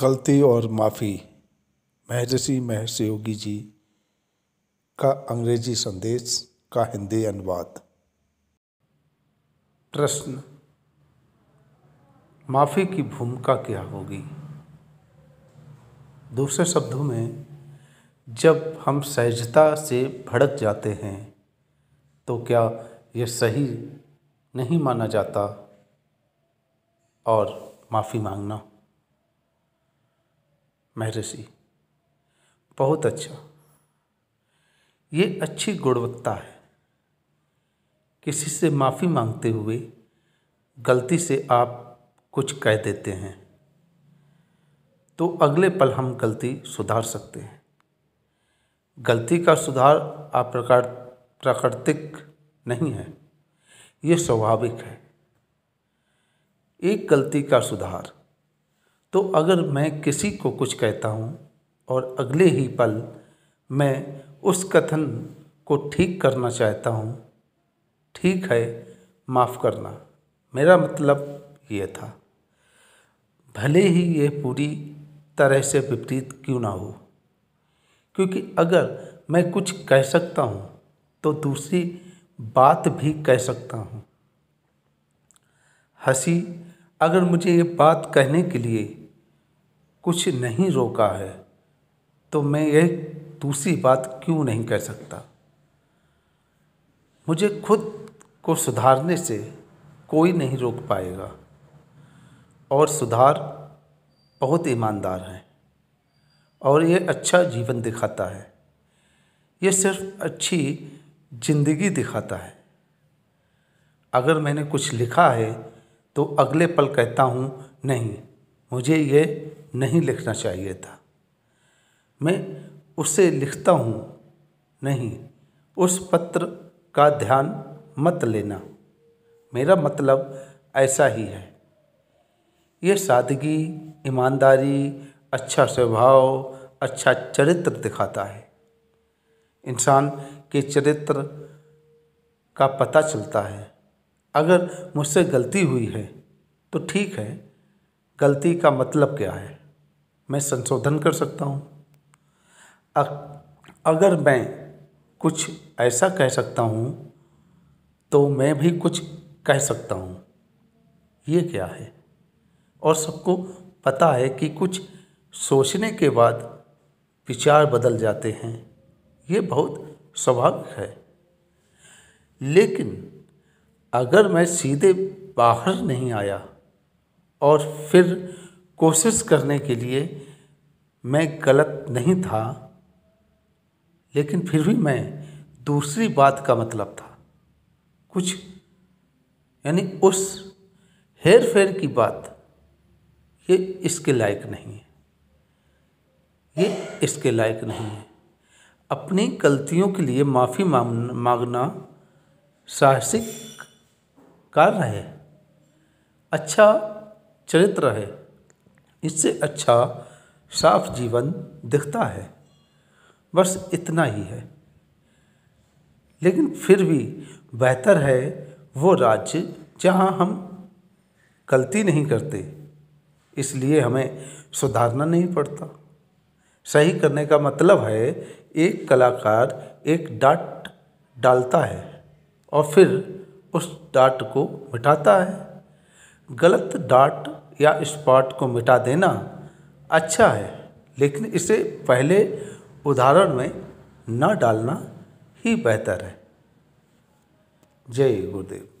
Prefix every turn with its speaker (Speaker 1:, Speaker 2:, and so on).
Speaker 1: गलती और माफ़ी महर्षि महर्षि योगी जी का अंग्रेजी संदेश का हिंदी अनुवाद प्रश्न माफ़ी की भूमिका क्या होगी दूसरे शब्दों में जब हम सहजता से भड़क जाते हैं तो क्या यह सही नहीं माना जाता और माफ़ी मांगना महर्षि बहुत अच्छा ये अच्छी गुणवत्ता है किसी से माफ़ी मांगते हुए गलती से आप कुछ कह देते हैं तो अगले पल हम गलती सुधार सकते हैं गलती का सुधार आप प्रकार प्राकृतिक नहीं है ये स्वाभाविक है एक गलती का सुधार तो अगर मैं किसी को कुछ कहता हूँ और अगले ही पल मैं उस कथन को ठीक करना चाहता हूँ ठीक है माफ़ करना मेरा मतलब ये था भले ही यह पूरी तरह से विपरीत क्यों ना हो क्योंकि अगर मैं कुछ कह सकता हूँ तो दूसरी बात भी कह सकता हूँ हंसी अगर मुझे ये बात कहने के लिए कुछ नहीं रोका है तो मैं यह दूसरी बात क्यों नहीं कर सकता मुझे खुद को सुधारने से कोई नहीं रोक पाएगा और सुधार बहुत ईमानदार है और ये अच्छा जीवन दिखाता है ये सिर्फ अच्छी जिंदगी दिखाता है अगर मैंने कुछ लिखा है तो अगले पल कहता हूँ नहीं मुझे ये नहीं लिखना चाहिए था मैं उसे लिखता हूँ नहीं उस पत्र का ध्यान मत लेना मेरा मतलब ऐसा ही है ये सादगी ईमानदारी अच्छा स्वभाव अच्छा चरित्र दिखाता है इंसान के चरित्र का पता चलता है अगर मुझसे गलती हुई है तो ठीक है गलती का मतलब क्या है मैं संशोधन कर सकता हूँ अगर मैं कुछ ऐसा कह सकता हूँ तो मैं भी कुछ कह सकता हूँ ये क्या है और सबको पता है कि कुछ सोचने के बाद विचार बदल जाते हैं ये बहुत स्वाभाविक है लेकिन अगर मैं सीधे बाहर नहीं आया और फिर कोशिश करने के लिए मैं गलत नहीं था लेकिन फिर भी मैं दूसरी बात का मतलब था कुछ यानी उस हेर फेर की बात ये इसके लायक नहीं है ये इसके लायक नहीं है अपनी गलतियों के लिए माफ़ी मांगना साहसिक कार्य है अच्छा चरित्र है इससे अच्छा साफ जीवन दिखता है बस इतना ही है लेकिन फिर भी बेहतर है वो राज्य जहाँ हम गलती नहीं करते इसलिए हमें सुधारना नहीं पड़ता सही करने का मतलब है एक कलाकार एक डाट डालता है और फिर उस डाट को मिटाता है गलत डाट या स्पॉट को मिटा देना अच्छा है लेकिन इसे पहले उदाहरण में न डालना ही बेहतर है जय गुरुदेव